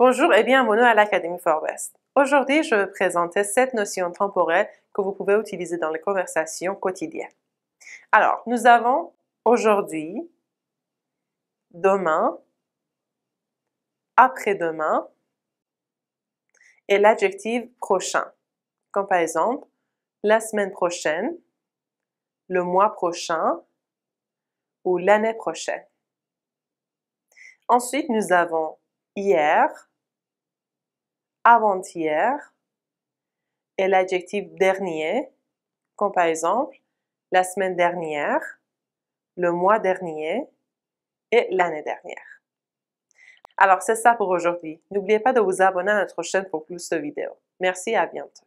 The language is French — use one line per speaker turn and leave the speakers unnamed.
Bonjour et bienvenue à l'Académie Forbest. Aujourd'hui, je vais présenter cette notion temporelle que vous pouvez utiliser dans les conversations quotidiennes. Alors, nous avons aujourd'hui, demain, après-demain et l'adjectif prochain, comme par exemple la semaine prochaine, le mois prochain ou l'année prochaine. Ensuite, nous avons hier, avant-hier et l'adjectif dernier, comme par exemple la semaine dernière, le mois dernier et l'année dernière. Alors c'est ça pour aujourd'hui. N'oubliez pas de vous abonner à notre chaîne pour plus de vidéos. Merci à bientôt.